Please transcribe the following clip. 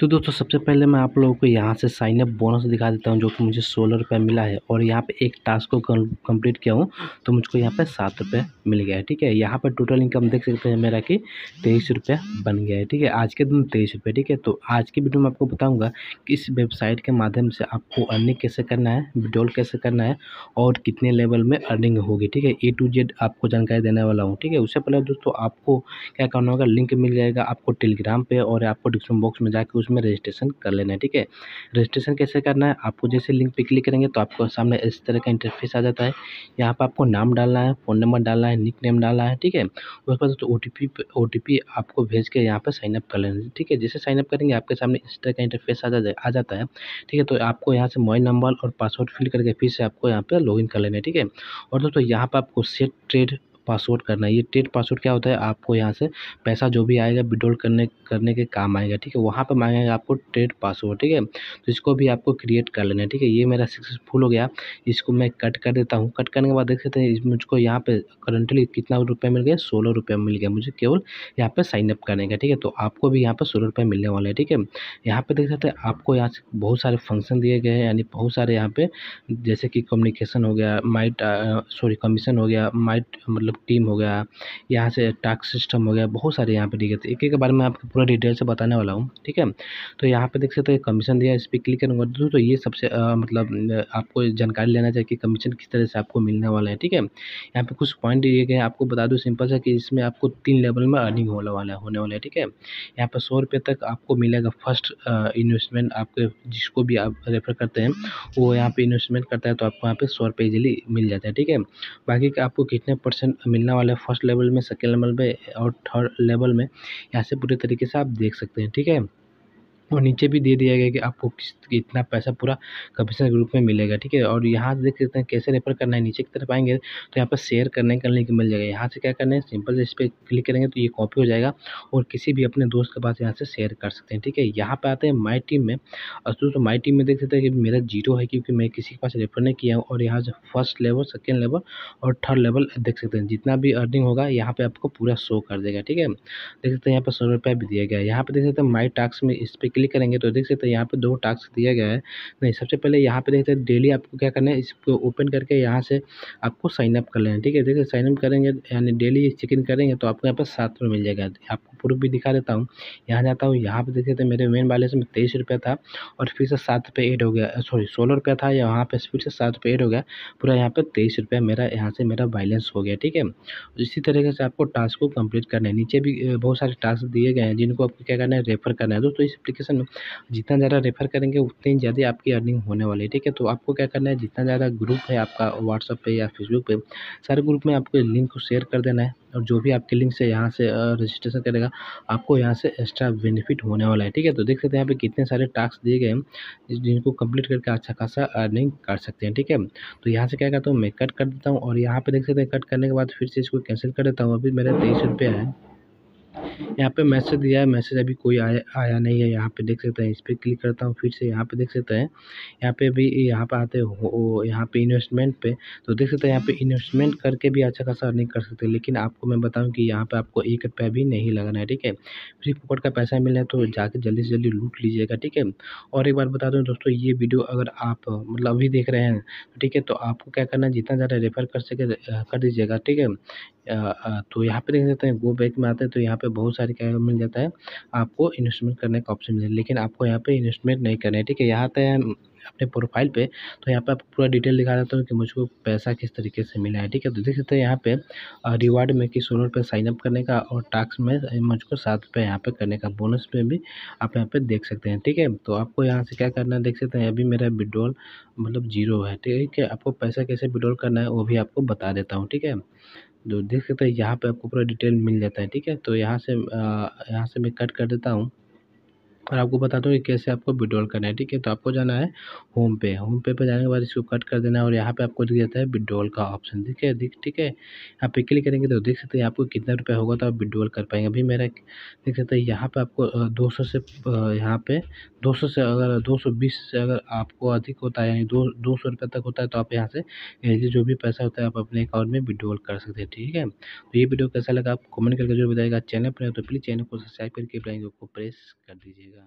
तो दोस्तों सबसे पहले मैं आप लोगों को यहाँ से साइन अप बोनस दिखा देता हूँ जो कि मुझे सोलह रुपये मिला है और यहाँ पे एक टास्क को कंप्लीट किया हूँ तो मुझको यहाँ पे सात रुपये मिल गया है ठीक है यहाँ पे टोटल इनकम देख सकते हैं मेरा कि तेईस रुपये बन गया है ठीक है आज के दिन तेईस रुपये ठीक है तो आज की वीडियो में आपको बताऊँगा कि इस वेबसाइट के माध्यम से आपको अर्निंग कैसे करना है विड्रॉल कैसे करना है और कितने लेवल में अर्निंग होगी ठीक है ए टू जेड आपको जानकारी देने वाला हूँ ठीक है उससे पहले दोस्तों आपको क्या करना होगा लिंक मिल जाएगा आपको टेलीग्राम पर और आपको डिस्क्रिप्शन बॉक्स में जाकर उस उसमें रजिस्ट्रेशन कर लेना है ठीक है रजिस्ट्रेशन कैसे करना है आपको जैसे लिंक पे क्लिक करेंगे तो आपको सामने इस तरह का इंटरफेस आ जाता है यहाँ पर आपको नाम डालना है फ़ोन नंबर डालना है निक नेम डालना है ठीक है उसके बाद ओ टी ओ टी आपको भेज के यहाँ पर साइनअप कर लेना है ठीक है जैसे साइनअप करेंगे आपके सामने इस तरह का इंटरफेस आ जाता आ जाता है ठीक है तो आपको यहाँ से मोबाइल नंबर और पासवर्ड फिल करके फिर से आपको यहाँ पर इन कर लेना है ठीक है और दोस्तों यहाँ पर आपको सेट ट्रेड पासवर्ड करना है ये टेट पासवर्ड क्या होता है आपको यहाँ से पैसा जो भी आएगा विड्रॉल करने करने के काम आएगा ठीक है वहाँ पर मांगेगा आपको टेट पासवर्ड ठीक है तो इसको भी आपको क्रिएट कर लेना है ठीक है ये मेरा सक्सेसफुल हो गया इसको मैं कट कर देता हूँ कट करने के बाद देख सकते हैं मुझको यहाँ पर करंटली कितना रुपये मिल गया सोलह रुपये मिल गया मुझे केवल यहाँ पर साइनअप करने का ठीक है तो आपको भी यहाँ पर सोलह रुपये मिलने वाले हैं ठीक है यहाँ पर देख सकते हैं आपको यहाँ से बहुत सारे फंक्शन दिए गए हैं यानी बहुत सारे यहाँ पे जैसे कि कम्युनिकेशन हो गया माइट सॉरी कमीशन हो गया माइट मतलब टीम हो गया यहाँ से टास्क सिस्टम हो गया बहुत सारे यहाँ पे दिखे थे एक एक के बारे में आपको पूरा डिटेल से बताने वाला हूँ ठीक है तो यहाँ पे देख सकते हो कमीशन दिया इस पर क्लिक करूँगा दोस्तों तो ये सबसे आ, मतलब आपको जानकारी लेना चाहिए कि कमीशन किस तरह से आपको मिलने वाला है ठीक है यहाँ पर कुछ पॉइंट दिए गए आपको बता दूँ सिंपल सा कि इसमें आपको तीन लेवल में अर्निंग होने वाला होने वाला है ठीक है यहाँ पर सौ रुपये तक आपको मिलेगा फर्स्ट इन्वेस्टमेंट आपके जिसको भी आप रेफर करते हैं वो यहाँ पर इन्वेस्टमेंट करता है तो आपको यहाँ पर सौ रुपये मिल जाता है ठीक है बाकी आपको कितने परसेंट मिलने वाला है फर्स्ट लेवल में सेकेंड लेवल में और थर्ड लेवल में यहाँ से पूरे तरीके से आप देख सकते हैं ठीक है और नीचे भी दे दिया गया कि आपको कितना इतना पैसा पूरा के ग्रुप में मिलेगा ठीक है और यहाँ से देख सकते हैं कैसे रेफर करना है नीचे की तरफ आएंगे तो यहाँ पर शेयर करने का लिंक मिल जाएगा यहाँ से क्या करना है सिंपल से इस पर क्लिक करेंगे तो ये कॉपी हो जाएगा और किसी भी अपने दोस्त के पास यहाँ से शेयर कर सकते हैं ठीक है यहाँ पर आते हैं माई टीम में और माई टीम में देख सकते हैं कि मेरा जीरो है क्योंकि मैं किसी के पास रेफर नहीं किया हूँ और यहाँ से फर्स्ट लेवल सेकेंड लेवल और थर्ड लेवल देख सकते हैं जितना भी अर्निंग होगा यहाँ पर आपको पूरा शो कर देगा ठीक है देख सकते हैं यहाँ पर सौ रुपया भी दिया गया यहाँ पर देख सकते हैं माई टास्क में इस पर क्लिक करेंगे तो देख सकते हैं यहाँ पे दो टास्क दिया गया है नहीं सबसे पहले यहाँ पे देख सकते हैं डेली आपको क्या करना है इसको ओपन करके यहाँ से आपको साइनअप कर लेना है ठीक है देखिए साइनअप करेंगे यानी डेली चेक इन करेंगे तो आपको यहाँ पर सात रुपये मिल जाएगा आपको प्रूफ भी दिखा देता हूँ यहाँ जाता हूँ यहाँ पर देख सकते मेरे मेन बैलेंस में तेईस रुपये था और फिर से सात रुपये एड हो गया सॉरी सोलह रुपये था यहाँ पर फिर से सात रुपये एड हो गया पूरा यहाँ पर तेईस रुपये मेरा यहाँ से मेरा बैलेंस हो गया ठीक है इसी तरीके से आपको टास्क को कंप्लीट करना है नीचे भी बहुत सारे टास्क दिए गए हैं जिनको आपको क्या करना है रेफर करना है दोस्तों इस एप्लीकेशन इंफॉर्मेशन जितना ज़्यादा रेफर करेंगे उतनी ज़्यादा आपकी अर्निंग होने वाली है ठीक है तो आपको क्या करना है जितना ज़्यादा ग्रुप है आपका व्हाट्सअप पे या फेसबुक पे सारे ग्रुप में आपको लिंक को शेयर कर देना है और जो भी आपके लिंक से यहाँ से रजिस्ट्रेशन करेगा आपको यहाँ से एक्स्ट्रा बेनिफिट होने वाला है ठीक है तो देख सकते हैं यहाँ पे कितने सारे टास्क दिए गए हैं जिनको कंप्लीट करके अच्छा खासा अर्निंग कर सकते हैं ठीक है तो यहाँ से क्या करता हूँ मैं कट कर देता हूँ और यहाँ पे देख सकते हैं कट करने के बाद फिर से इसको कैंसिल कर देता हूँ अभी मेरा तेईस रुपये है यहाँ पे मैसेज दिया है मैसेज अभी कोई आया आया नहीं है यहाँ पे देख सकते हैं इस पर क्लिक करता हूँ फिर से यहाँ पे देख सकते हैं यहाँ पे भी यहाँ पे आते हो यहाँ पे इन्वेस्टमेंट पे तो देख सकते हैं यहाँ पे इन्वेस्टमेंट करके भी अच्छा खासा अर्निंग कर सकते हैं लेकिन आपको मैं बताऊँ कि यहाँ पर आपको एक रुपया भी नहीं लगाना है ठीक है फ्री फोकट का पैसा मिलना है तो जाकर जल्दी से जल्दी लूट लीजिएगा ठीक है और एक बार बता दूँ दोस्तों ये वीडियो अगर आप मतलब अभी देख रहे हैं ठीक है तो आपको क्या करना है जितना ज़्यादा रेफर कर सके कर दीजिएगा ठीक है तो यहाँ पर देख सकते हैं गो बैक में आते हैं तो यहाँ पे बहुत सारे क्या मिल जाता है आपको इन्वेस्टमेंट करने का ऑप्शन मिलेगा लेकिन आपको यहाँ पे इन्वेस्टमेंट नहीं करना है ठीक है यहाँ पर अपने प्रोफाइल पे तो यहाँ पे आपको पूरा डिटेल दिखा देता हूँ कि मुझको पैसा किस तरीके से मिला है ठीक है तो देख सकते हैं यहाँ पे रिवार्ड में कि सोलह रुपये साइनअप करने का और टास्क में मुझको सात रुपये यहाँ पे करने का बोनस पे भी आप यहाँ पे देख सकते हैं ठीक है तो आपको यहाँ से क्या करना है देख सकते हैं अभी मेरा विड्रॉल मतलब जीरो है ठीक है आपको पैसा कैसे विड्रॉल करना है वो भी आपको बता देता हूँ ठीक है जो तो देख सकते हैं यहाँ पे आपको पूरा डिटेल मिल जाता है ठीक है तो यहाँ से यहाँ से मैं कट कर देता हूँ और आपको बता दूँ कि कैसे आपको विड्रॉल करना है ठीक है तो आपको जाना है होम पे होम पे पे जाने के बाद इसको कट कर देना है और यहाँ पे आपको दिख जाता है विड्रॉल का ऑप्शन ठीक है दिख ठीक है यहाँ पे क्लिक करेंगे तो देख सकते हैं आपको कितना रुपये होगा तो आप विड्रॉल कर पाएंगे अभी मेरा देख सकते हैं यहाँ पर आपको दो से यहाँ पर दो से अगर दो से अगर आपको अधिक होता है यानी दो दो तक होता है तो आप यहाँ से जो भी पैसा होता है आप अपने अकाउंट में विड्रॉल कर सकते हैं ठीक है तो ये वीडियो कैसा लगा आप कमेंट करके जो बताएगा चैनल पर तो प्लीज़ चैनल को सब्सक्राइब करके बताएंगे को प्रेस कर दीजिएगा